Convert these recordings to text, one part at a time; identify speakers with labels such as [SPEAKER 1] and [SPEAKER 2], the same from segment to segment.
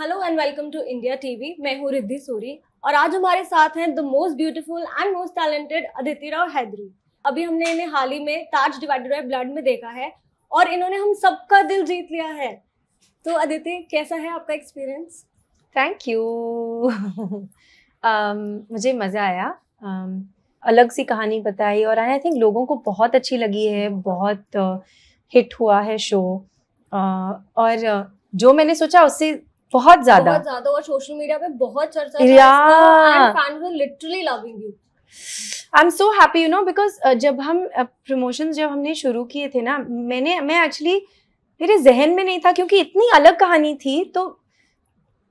[SPEAKER 1] Hello and welcome to India TV मैं हूँ रिद्धि सूरी और आज हमारे साथ हैं the most beautiful and most talented Aditi Rao Hydari अभी हमने इन्हें हाल ही में ताज डिवाइडेड बाय ब्लड में देखा है और इन्होंने हम सबका दिल जीत लिया है तो अदिति कैसा है आपका एक्सपीरियंस थैंक यू um, मुझे मज़ा
[SPEAKER 2] आया um, अलग सी कहानी बताई और आई थिंक लोगों को बहुत अच्छी लगी है बहुत हिट uh, हुआ है शो uh, और uh, जो मैंने सोचा उससे बहुत ज्यादा बहुत
[SPEAKER 1] ज्यादा और सोशल मीडिया पे बहुत चर्चा literally loving you
[SPEAKER 2] I am so happy you know because जब हम प्रमोशन uh, जब हमने शुरू किए थे ना मैंने मैं एक्चुअली मेरे जहन में नहीं था क्योंकि इतनी अलग कहानी थी तो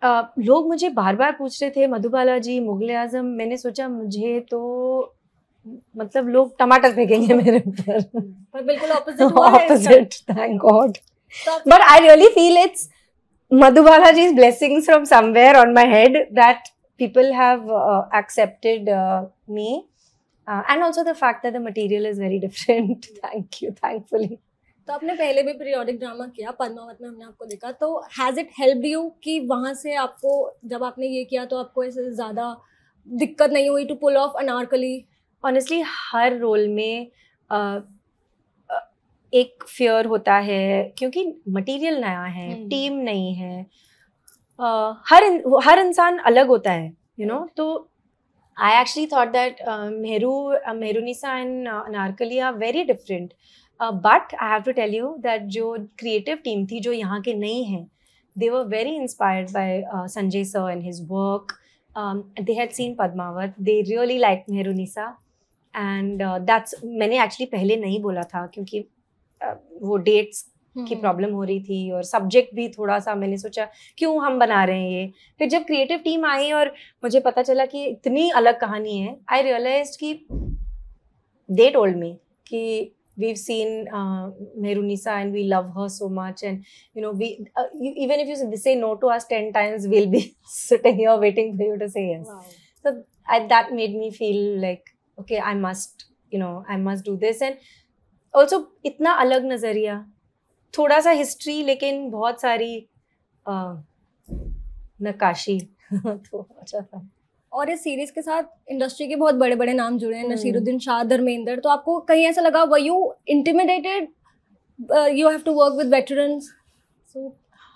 [SPEAKER 2] uh, लोग मुझे बार बार पूछ रहे थे मधुबाला जी मुगल आजम मैंने सोचा मुझे तो मतलब लोग टमाटर फेंकेंगे मेरे ऊपर
[SPEAKER 1] बिल्कुल opposite opposite
[SPEAKER 2] thank God but I really feel it's Madhubalaji's blessings from somewhere on my head that people have uh, accepted uh, me. Uh, and also the fact that the material is very different. Thank you,
[SPEAKER 1] thankfully. तो आपने पहले भी periodic drama किया पद्मावत में हमने आपको देखा तो हैज़ इट हेल्प यू कि वहाँ से आपको जब आपने ये किया तो आपको ऐसे ज़्यादा दिक्कत नहीं हुई to pull off Anarkali honestly हर रोल में uh,
[SPEAKER 2] एक फियर होता है क्योंकि मटेरियल नया है टीम हम्म। नहीं है हर हर इंसान अलग होता है यू नो तो I actually thought that Mehru Mehrunisa and Anarkali are very different but I have to tell you that जो क्रिएटिव टीम थी जो यहाँ के नई हैं they were very inspired by Sanjay sir and his work they had seen had they really like really liked Mehrunisa. मैंने actually पहले नहीं बोला था क्योंकि वो डेट्स की प्रॉब्लम हम्म। हो रही थी और सब्जेक्ट भी थोड़ा सा मैंने सोचा क्यों हम बना रहे हैं ये फिर जब क्रिएटिव टीम आई और मुझे पता चला कि इतनी अलग कहानी है आई रियलाइज की दे टोल्ड मी कि we've seen Mehrunisa and we love her so much and you know we even if you say no to us ten times will be sitting your waiting for you to say that made me feel like okay I must you know I must do this and also इतना अलग नज़रिया थोड़ा सा history लेकिन बहुत सारी नक्काशी तो अच्छा था
[SPEAKER 1] और इस सीरीज के साथ इंडस्ट्री के बहुत बड़े बड़े नाम जुड़े हैं हम्म। नसीरुद्दीन शाह धर्मेंद्र तो आपको कहीं ऐसा लगा वो you intimidated you have to work with veteran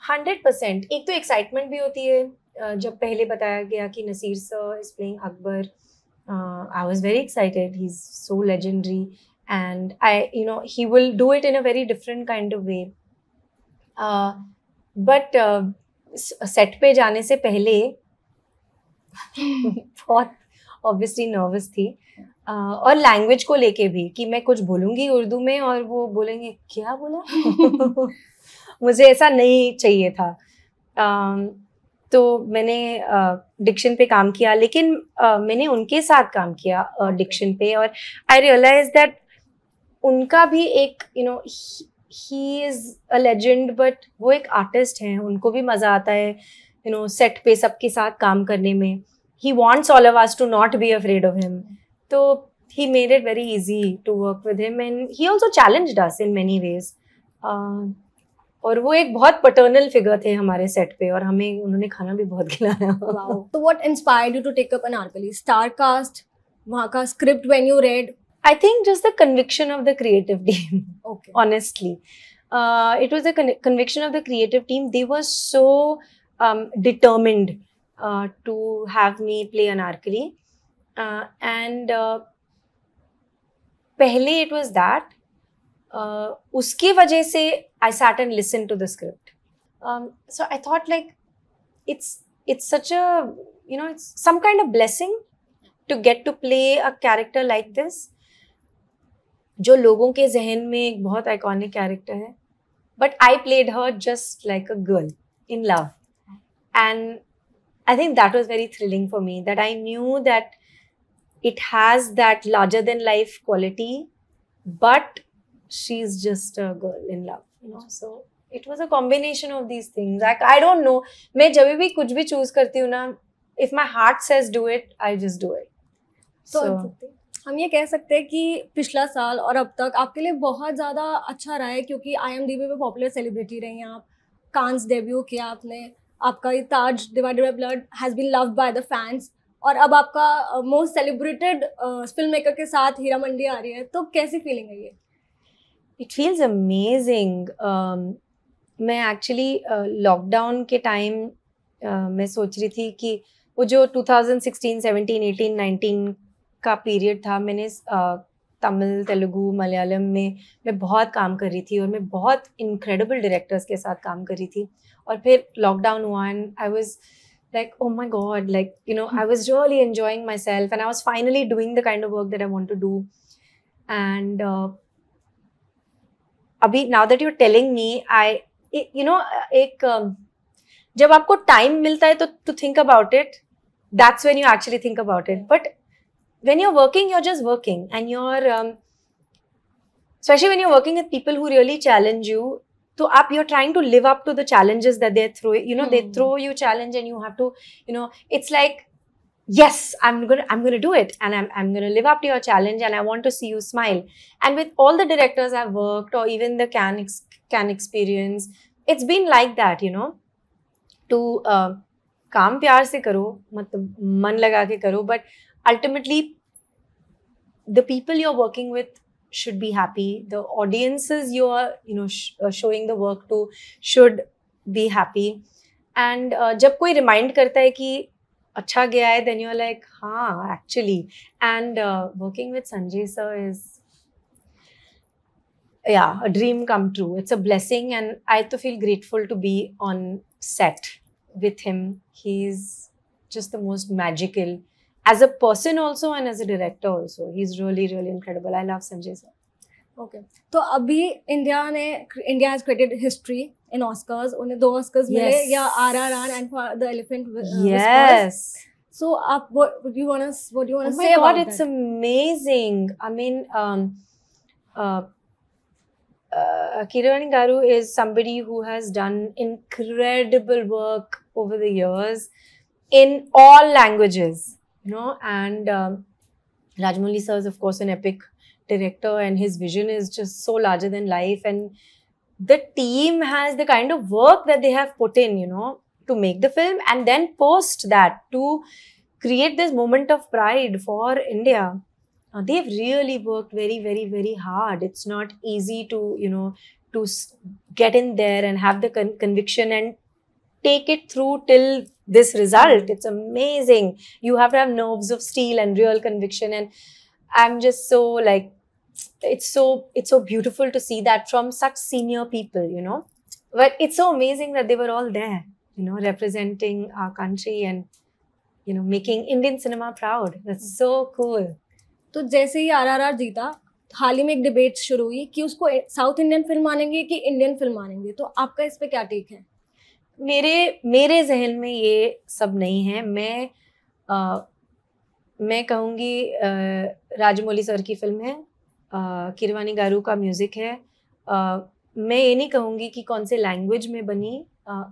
[SPEAKER 1] hundred percent एक तो
[SPEAKER 2] एक्साइटमेंट भी होती है जब पहले बताया गया कि Naseer sir is playing Akbar I was very excited he is so legendary and i you know he will do it in a very different kind of way uh, but uh, set पे जाने से पहले बहुत ऑब्वियसली नर्वस थी uh, और language को लेके भी कि मैं कुछ बोलूँगी उर्दू में और वो बोलेंगे क्या बोला मुझे ऐसा नहीं चाहिए था uh, तो मैंने डिक्शन uh, पे काम किया लेकिन uh, मैंने उनके साथ काम किया डिक्शन uh, पे और आई रियलाइज दैट उनका भी एक you know he is a legend but वो एक आर्टिस्ट हैं उनको भी मज़ा आता है यू नो सेट पे सबके साथ काम करने में he wants all of us to not be afraid of him तो he made it very easy to work with him and he also challenge does in many ways और वो एक बहुत पटर्नल फिगर थे हमारे सेट पे और
[SPEAKER 1] हमें उन्होंने खाना भी बहुत खिलाया तो what inspired you to take up Anarkali star cast वहाँ का script when you read I think just the conviction of the creative team,
[SPEAKER 2] okay. honestly. Uh, it was the con conviction of the creative team. They were so um, determined uh, to have me play Anarkali. Uh, and uh, it was that. Uh, uski wajah se I sat and listened to the script. Um, so I thought like it's it's such a you know it's some kind of blessing to get to play a character like this जो लोगों के जहन में एक बहुत iconic character है but I played her just like a girl in love and I think that was very thrilling for me that I knew that it has that larger than life quality but she is just a girl in love so it was a combination of these things I don't know
[SPEAKER 1] मैं जब भी कुछ भी choose करती हूँ ना if my heart says do it I just do it so हम ये कह सकते हैं कि पिछला साल और अब तक आपके लिए बहुत ज़्यादा अच्छा रहा है क्योंकि आई एम डी बी में पॉपुलर सेलिब्रिटी रही हैं आप कांस डेब्यू किया आपने आपका ये Taj divided by blood has been loved by the fans और अब आपका मोस्ट सेलिब्रेटेड फिल्म मेकर के साथ हीरा मंडी आ रही है तो कैसी फीलिंग है ये इट
[SPEAKER 2] फील्स अमेजिंग मैं एक्चुअली लॉकडाउन uh, के टाइम uh, मैं सोच रही थी कि वो जो 2016, 17, 18, 19 का पीरियड था मैंने तमिल तेलुगू मलयालम में मैं बहुत काम कर रही थी और मैं बहुत इनक्रेडिबल डायरेक्टर्स के साथ काम कर रही थी और फिर लॉकडाउन हुआ and I was like oh my God like you know I was really enjoying myself and I was finally doing the kind of work that I want to do and अभी now that you telling me I you know एक um, जब आपको time मिलता है तो to think about it that's when you actually think about it but when you're working, you're just working, and you're um, especially when you're working with people who really challenge you. So up, you're trying to live up to the challenges that they throw. You know, mm. they hmm. throw you challenge, and you have to. You know, it's like yes i'm gonna i'm gonna do it and I'm, I'm gonna live up to your challenge and i want to see you smile and with all the directors i've worked or even the can ex- can experience it's been like that you know to uh, काम प्यार से करो मतलब मन लगा के करो but ultimately the people you're working with should be happy the audiences you are you know uh, showing the work to should be happy and uh, jab koi remind karta hai ki then you're like ha actually and uh, working with sanjay sir is yeah a dream come true it's a blessing and i to feel grateful to be on set with him he's just the most magical as a person also and as a director also. He's really, really incredible. I love Sanjay sir.
[SPEAKER 1] Okay तो अभी India has India history in Oscars. Only two Oscars, yes. Oscars मिले and RRR and for the elephant yes So up, what do you want us? What do you want to oh say? What it's that?
[SPEAKER 2] amazing. I mean, um, uh, uh, Kiran Garu is somebody who has done incredible work over the years in all languages you know and um, Rajmouli sir is of course an epic director and his vision is just so larger than life and the team has the kind of work that they have put in you know to make the film and then post that to create this moment of pride for India uh, they've really worked very very very hard it's not easy to you know to get in there and have the con conviction and take it through till this result. It's amazing. You have to have nerves of steel and real conviction. And I'm just so like, it's so it's so beautiful to see that from such senior people, you know. But it's so amazing that they were all there, you know, representing our country and you know making Indian cinema proud. That's so
[SPEAKER 1] cool. तो जैसे ही आरआरआर जीता हाल ही में एक debate शुरू हुई कि उसको south Indian film मानेंगे कि इंडियन फिल्म मानेंगे तो आपका इस पे क्या टेक है मेरे मेरे
[SPEAKER 2] जहन में ये सब नहीं है मैं आ, मैं कहूँगी राजमौली सर की फिल्म है किरवानी गारू का म्यूज़िक है आ, मैं ये नहीं कहूँगी कि कौन से लैंग्वेज में बनी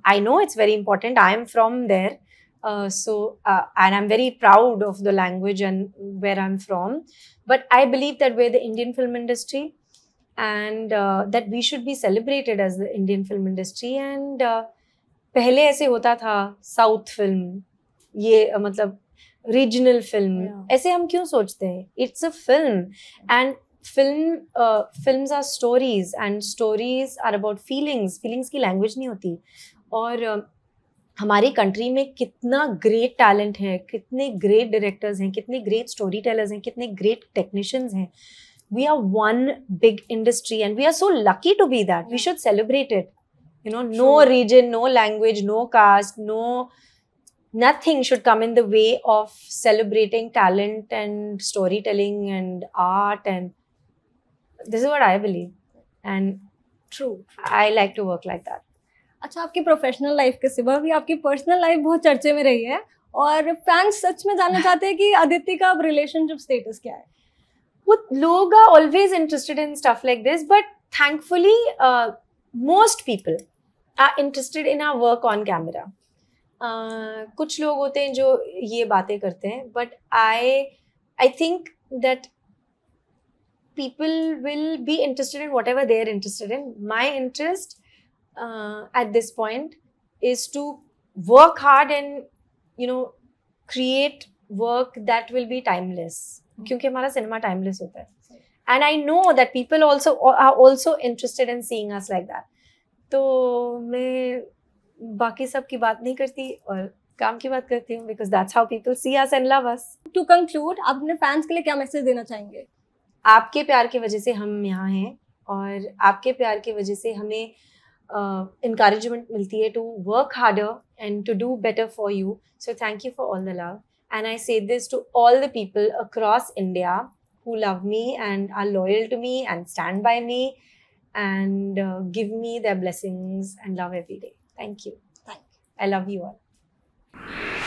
[SPEAKER 2] I know it's very important I am from there so I am very proud of the language and where I am from but I believe that way the Indian film industry and that we should be celebrated as the Indian film industry and पहले ऐसे होता था south film ये मतलब regional film yeah. ऐसे हम क्यों सोचते हैं it's a film and film film are stories and stories are about feelings feelings की लैंग्वेज नहीं होती और uh, हमारी कंट्री में कितना ग्रेट टैलेंट है कितने ग्रेट डायरेक्टर्स हैं कितने ग्रेट स्टोरी टेलर्स हैं कितने ग्रेट टेक्नीशियंस हैं we are one big industry and we are so lucky to be that we should celebrate it you know no sure. region no language no caste no nothing should come in the way of celebrating talent and storytelling and art and this is what i believe and True. I like to work like that.
[SPEAKER 1] अच्छा आपकी professional life के सिवा भी आपकी personal life बहुत चर्चे में रही है और फैंस सच में जानना चाहते हैं कि अदिति का अब रिलेशनशिप स्टेटस क्या है वो लोग are always interested in stuff like this but
[SPEAKER 2] thankfully most people are interested in our work on camera कुछ लोग होते हैं जो ये बातें करते हैं but I I think that people will be interested in whatever they are interested in my interest at this point is to work hard and you know create work that will be timeless क्योंकि हमारा cinema timeless होता है and I know that people also are also interested in seeing us like that तो मैं बाकी सब की बात नहीं करती और काम की बात करती हूँ because that's how people see us and love us to conclude आप अपने फैंस के लिए क्या मैसेज देना चाहेंगे आपके प्यार की वजह से हम यहाँ हैं और आपके प्यार की वजह से हमें इंकरेजमेंट uh, मिलती है to work harder and to do better for you so thank you for all the love and I say this to all the people across India who love me and are loyal to me and stand by me and uh, give me their blessings and love every day. Thank you. Thank you. I love you
[SPEAKER 1] all.